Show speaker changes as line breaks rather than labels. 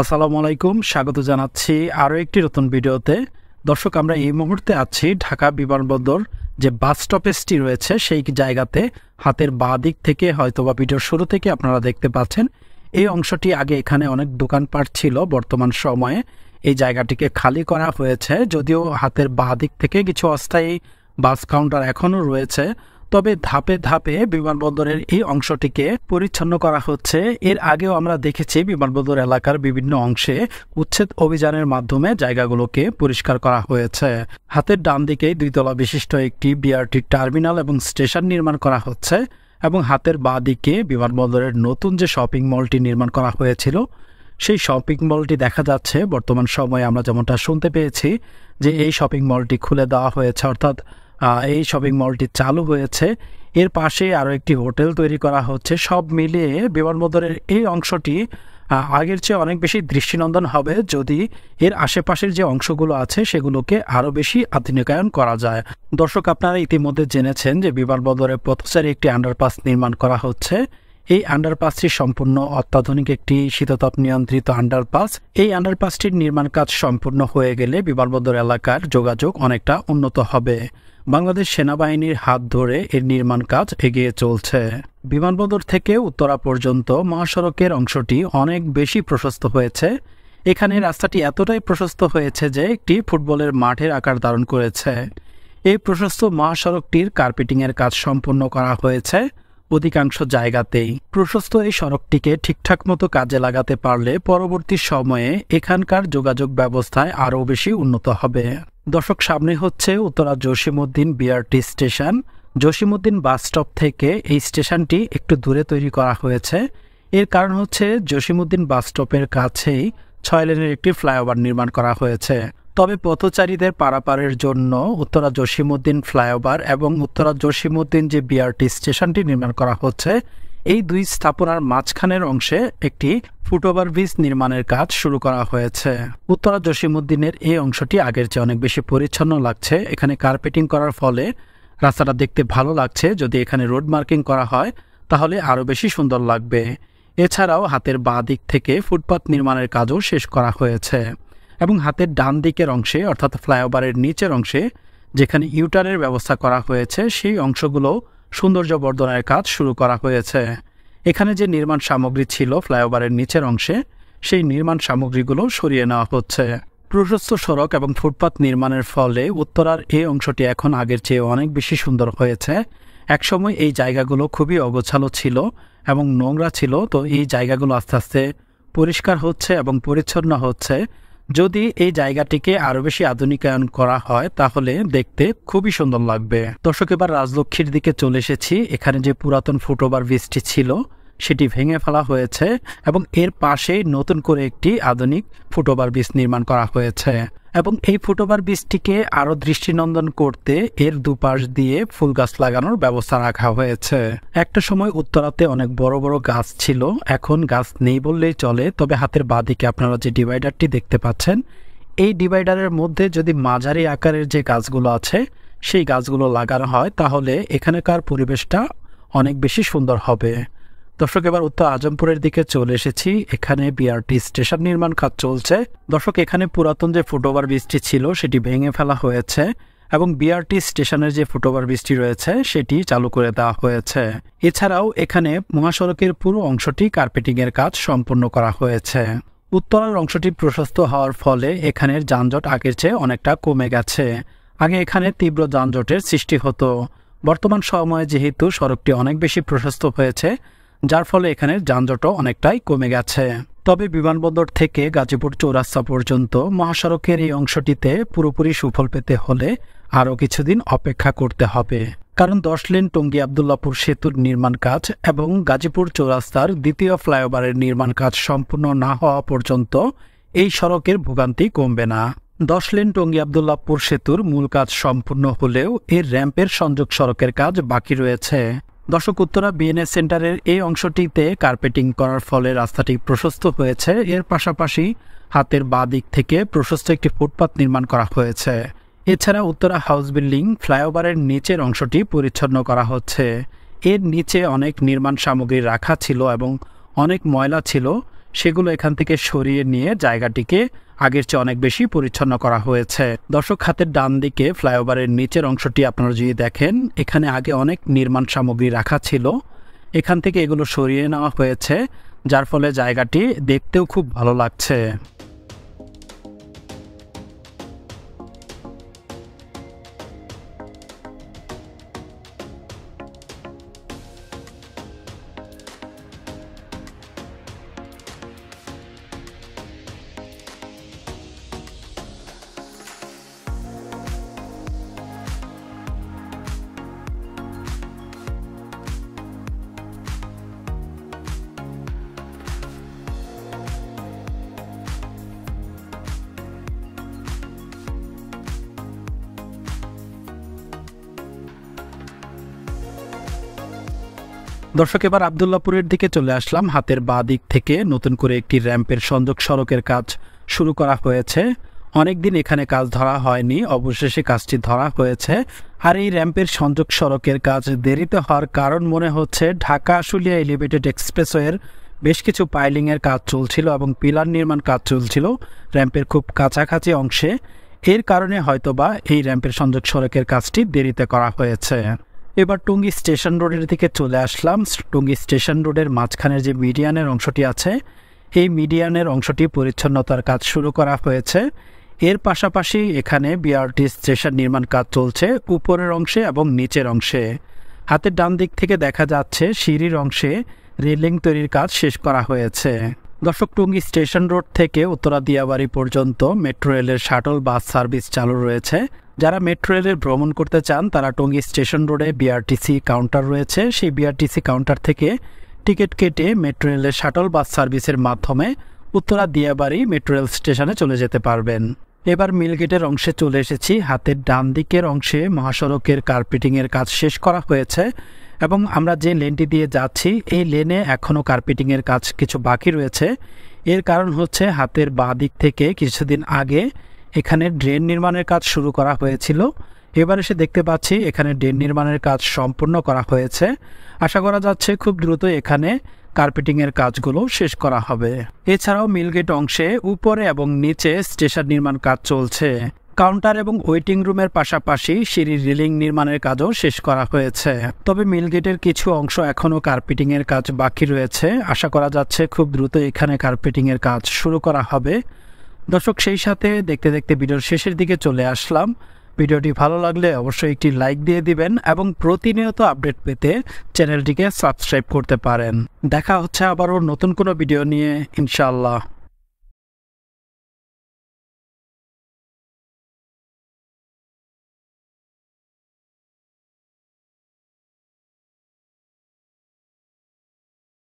আসসালামু আলাইকুম স্বাগত জানাচ্ছি আরও একটি নতুন ভিডিওতে দর্শক আমরা এই মুহূর্তে আছি ঢাকা বিমানবন্দর যে বাস স্টপেজটি রয়েছে সেই জায়গাতে হাতের বাঁ দিক থেকে হয়তোবা ভিডিওর শুরু থেকে আপনারা দেখতে পাচ্ছেন এই অংশটি আগে এখানে অনেক দোকানপাট ছিল বর্তমান সময়ে এই জায়গাটিকে খালি করা হয়েছে যদিও হাতের বাঁ দিক থেকে কিছু অস্থায়ী বাস কাউন্টার এখনও রয়েছে তবে ধাপে ধাপে বিমানবন্দরের এই অংশটিকে পরিচ্ছন্ন করা হচ্ছে এর আগেও আমরা দেখেছি বিমানবন্দর এলাকার বিভিন্ন অংশে উচ্ছেদ অভিযানের মাধ্যমে জায়গাগুলোকে পরিষ্কার করা হয়েছে হাতের ডান দিকে দুইতলা বিশিষ্ট একটি বিআরটি টার্মিনাল এবং স্টেশন নির্মাণ করা হচ্ছে এবং হাতের বাঁ দিকে বিমানবন্দরের নতুন যে শপিং মলটি নির্মাণ করা হয়েছিল সেই শপিং মলটি দেখা যাচ্ছে বর্তমান সময়ে আমরা যেমনটা শুনতে পেয়েছি যে এই শপিং মলটি খুলে দেওয়া হয়েছে অর্থাৎ এই শপিং মলটি চালু হয়েছে এর পাশে আরও একটি হোটেল তৈরি করা হচ্ছে সব মিলিয়ে বিমানবন্দরের এই অংশটি আগের চেয়ে অনেক বেশি দৃষ্টিনন্দন হবে যদি এর আশেপাশের যে অংশগুলো আছে সেগুলোকে আরও বেশি আধুনিকায়ন করা যায় দর্শক আপনারা ইতিমধ্যে জেনেছেন যে বিমানবন্দরের পথচারী একটি আন্ডারপাস নির্মাণ করা হচ্ছে এই আন্ডারপাসটি সম্পূর্ণ অত্যাধুনিক একটি শীততাপ নিয়ন্ত্রিত আন্ডারপাস এই আন্ডারপাসটির নির্মাণ কাজ সম্পূর্ণ হয়ে গেলে বিমানবন্দর এলাকার যোগাযোগ অনেকটা উন্নত হবে বাংলাদেশ সেনাবাহিনীর হাত ধরে এর নির্মাণ কাজ এগিয়ে চলছে বিমানবন্দর থেকে উত্তরা পর্যন্ত মহাসড়কের অংশটি অনেক বেশি প্রশস্ত হয়েছে এখানে রাস্তাটি এতটাই প্রশস্ত হয়েছে যে একটি ফুটবলের মাঠের আকার ধারণ করেছে এই প্রশস্ত মহাসড়কটির কার্পেটিংয়ের কাজ সম্পূর্ণ করা হয়েছে অধিকাংশ জায়গাতেই প্রশস্ত এই সড়কটিকে ঠিকঠাক মতো কাজে লাগাতে পারলে পরবর্তী সময়ে এখানকার যোগাযোগ ব্যবস্থায় আরও বেশি উন্নত হবে দশক সামনে হচ্ছে Uttara Jasimuddin BRT station Jasimuddin bus stop থেকে এই স্টেশনটি একটু দূরে তৈরি করা হয়েছে এর কারণ হচ্ছে জসিমুদ্দিন বাস স্টপের কাছেই ছয় লেনের একটি ফ্লাইওভার নির্মাণ করা হয়েছে তবে পথচারীদের পারাপারের জন্য উত্তরা জসিমুদ্দিন ফ্লাইওভার এবং উত্তরা জসিমুদ্দিন যে বিআরটি স্টেশনটি নির্মাণ করা হচ্ছে এই দুই স্থাপনার মাঝখানের অংশে একটি ফুটওভার ব্রিজ নির্মাণের কাজ শুরু করা হয়েছে উত্তরা জসিমুদ্দিনের এই অংশটি আগের চেয়ে অনেক বেশি পরিচ্ছন্ন লাগছে এখানে কার্পেটিং করার ফলে রাস্তাটা দেখতে ভালো লাগছে যদি এখানে রোড মার্কিং করা হয় তাহলে আরও বেশি সুন্দর লাগবে এছাড়াও হাতের বাঁ দিক থেকে ফুটপাথ নির্মাণের কাজও শেষ করা হয়েছে এবং হাতের ডান দিকের অংশে অর্থাৎ ফ্লাইওভারের নিচের অংশে যেখানে ইউটারের ব্যবস্থা করা হয়েছে সেই অংশগুলো সৌন্দর্য বর্ধনের কাজ শুরু করা হয়েছে এখানে যে নির্মাণ সামগ্রী ছিল ফ্লাইওভারের নিচের অংশে সেই নির্মাণ সামগ্রীগুলো সরিয়ে নেওয়া হচ্ছে প্রশস্ত সড়ক এবং ফুটপাত নির্মাণের ফলে উত্তরার এই অংশটি এখন আগের চেয়ে অনেক বেশি সুন্দর হয়েছে একসময় এই জায়গাগুলো খুবই অগোছালো ছিল এবং নোংরা ছিল তো এই জায়গাগুলো আস্তে আস্তে পরিষ্কার হচ্ছে এবং পরিচ্ছন্ন হচ্ছে যদি এই জায়গাটিকে আরো বেশি আধুনিকায়ন করা হয় তাহলে দেখতে খুবই সুন্দর লাগবে দর্শক এবার রাজলক্ষ্মীর দিকে চলে এসেছি এখানে যে পুরাতন ফুটওভার ব্রিজটি ছিল সেটি ভেঙে ফেলা হয়েছে এবং এর পাশে নতুন করে একটি আধুনিক ফুটওভার ব্রিজ নির্মাণ করা হয়েছে এবং এই ফুটওভার ব্রিজটিকে আরও দৃষ্টিনন্দন করতে এর দুপাশ দিয়ে ফুল গাছ লাগানোর ব্যবস্থা রাখা হয়েছে একটা সময় উত্তরাতে অনেক বড় বড় গাছ ছিল এখন গাছ নেই বললেই চলে তবে হাতের বাঁদিকে আপনারা যে ডিভাইডারটি দেখতে পাচ্ছেন এই ডিভাইডারের মধ্যে যদি মাঝারি আকারের যে গাছগুলো আছে সেই গাছগুলো লাগানো হয় তাহলে এখানকার পরিবেশটা অনেক বেশি সুন্দর হবে দর্শক এবার উত্তর আজমপুরের দিকে চলে এসেছি এখানে বিআরটি স্টেশন নির্মাণ কাজ চলছে দর্শক এখানে পুরাতন যে ফুটওভার ব্রিজটি ছিল সেটি ভেঙে ফেলা হয়েছে এবং বিআরটি স্টেশনের যে ফুটওভার ব্রিজটি রয়েছে সেটি চালু করে দেওয়া হয়েছে এছাড়াও এখানে মহাসড়কের পুরো অংশটি কার্পেটিংয়ের কাজ সম্পন্ন করা হয়েছে উত্তরার অংশটি প্রশস্ত হওয়ার ফলে এখানের যানজট আগের চেয়ে অনেকটা কমে গেছে আগে এখানে তীব্র যানজটের সৃষ্টি হতো বর্তমান সময়ে যেহেতু সড়কটি অনেক বেশি প্রশস্ত হয়েছে যার ফলে এখানে যানজটও অনেকটাই কমে গেছে তবে বিমানবন্দর থেকে গাজীপুর চৌরাস্তা পর্যন্ত মহাসড়কের এই অংশটিতে পুরোপুরি সুফল পেতে হলে আরও কিছুদিন অপেক্ষা করতে হবে কারণ দশ লেন টঙ্গি আবদুল্লাপুর সেতুর নির্মাণ কাজ এবং গাজীপুর চৌরাস্তার দ্বিতীয় ফ্লাইওভারের নির্মাণ কাজ সম্পূর্ণ না হওয়া পর্যন্ত এই সড়কের ভোগান্তি কমবে না দশ লেন টঙ্গি আবদুল্লাপুর সেতুর মূল কাজ সম্পূর্ণ হলেও এর র্যাম্পের সংযোগ সড়কের কাজ বাকি রয়েছে দর্শক উত্তরা বিএনএস সেন্টারের এই অংশটিতে কার্পেটিং করার ফলে রাস্তাটি প্রশস্ত হয়েছে এর পাশাপাশি হাতের বাঁ দিক থেকে প্রশস্ত একটি ফুটপাত নির্মাণ করা হয়েছে এছাড়া উত্তরা হাউস বিল্ডিং ফ্লাইওভারের নিচের অংশটি পরিচ্ছন্ন করা হচ্ছে এর নিচে অনেক নির্মাণ সামগ্রী রাখা ছিল এবং অনেক ময়লা ছিল সেগুলো এখান থেকে সরিয়ে নিয়ে জায়গাটিকে আগের চেয়ে অনেক বেশি পরিচ্ছন্ন করা হয়েছে দর্শক হাতের ডান দিকে ফ্লাইওভারের নিচের অংশটি আপনারা যদি দেখেন এখানে আগে অনেক নির্মাণ সামগ্রী রাখা ছিল এখান থেকে এগুলো সরিয়ে নেওয়া হয়েছে যার ফলে জায়গাটি দেখতেও খুব ভালো লাগছে দর্শক এবার আবদুল্লাপুরের দিকে চলে আসলাম হাতের বাঁ দিক থেকে নতুন করে একটি র্যাম্পের সংযোগ সড়কের কাজ শুরু করা হয়েছে অনেকদিন এখানে কাজ ধরা হয়নি অবশেষে কাজটি ধরা হয়েছে আর এই র্যাম্পের সংযোগ সড়কের কাজ দেরিতে হওয়ার কারণ মনে হচ্ছে ঢাকা আশুলিয়া এলিভেটেড এক্সপ্রেসওয়ের বেশ কিছু পাইলিংয়ের কাজ চলছিল এবং পিলার নির্মাণ কাজ চলছিল র্যাম্পের খুব কাছাকাছি অংশে এর কারণে হয়তোবা এই র্যাম্পের সংযোগ সড়কের কাজটি দেরিতে করা হয়েছে এবার টুঙ্গি স্টেশন রোডের দিকে চলে আসলাম টুঙ্গি স্টেশন রোডের মাঝখানের যে মিডিয়ানের অংশটি আছে এই মিডিয়ানের অংশটি পরিচ্ছন্নতার কাজ শুরু করা হয়েছে এর পাশাপাশি এখানে বিআরটি স্টেশন নির্মাণ কাজ চলছে উপরের অংশে এবং নিচের অংশে হাতের ডান দিক থেকে দেখা যাচ্ছে সিঁড়ির অংশে রেলিং তৈরির কাজ শেষ করা হয়েছে দর্শক টুঙ্গি স্টেশন রোড থেকে উত্তরা দিয়াবাড়ি পর্যন্ত মেট্রো রেলের শাটল বাস সার্ভিস চালু রয়েছে যারা মেট্রো রেলে ভ্রমণ করতে চান তারা টঙ্গী স্টেশন রোডে বিআরটিসি কাউন্টার রয়েছে সেই বিআরটিসি কাউন্টার থেকে টিকিট কেটে মেট্রো রেলের শাটল বাস সার্ভিসের মাধ্যমে উত্তরা দিয়াবাড়ি মেট্রো রেল স্টেশনে চলে যেতে পারবেন এবার মিলগেটের অংশে চলে এসেছি হাতের ডান দিকের অংশে মহাসড়কের কার্পেটিংয়ের কাজ শেষ করা হয়েছে এবং আমরা যে লেনটি দিয়ে যাচ্ছি এই লেনে এখনও কার্পেটিংয়ের কাজ কিছু বাকি রয়েছে এর কারণ হচ্ছে হাতের বাঁ দিক থেকে কিছুদিন আগে এখানে ড্রেন নির্মাণের কাজ শুরু করা হয়েছিল এবার এসে দেখতে পাচ্ছি এখানে ড্রেন নির্মাণের কাজ সম্পূর্ণ করা হয়েছে আশা করা যাচ্ছে খুব দ্রুত এখানে কার্পেটিংয়ের কাজগুলো শেষ করা হবে এছাড়াও মিলগেট অংশে উপরে এবং নিচে স্টেশন নির্মাণ কাজ চলছে কাউন্টার এবং ওয়েটিং রুমের পাশাপাশি সিঁড়ির রিলিং নির্মাণের কাজও শেষ করা হয়েছে তবে মিলগেটের কিছু অংশ এখনও কার্পেটিংয়ের কাজ বাকি রয়েছে আশা করা যাচ্ছে খুব দ্রুত এখানে কার্পেটিংয়ের কাজ শুরু করা হবে দর্শক সেই সাথে দেখতে দেখতে ভিডিওর শেষের দিকে চলে আসলাম ভিডিওটি ভালো লাগলে অবশ্যই একটি লাইক দিয়ে দিবেন এবং প্রতিনিয়ত আপডেট পেতে চ্যানেলটিকে সাবস্ক্রাইব করতে পারেন দেখা হচ্ছে আবারও নতুন কোনো ভিডিও নিয়ে ইনশাআল্লাহ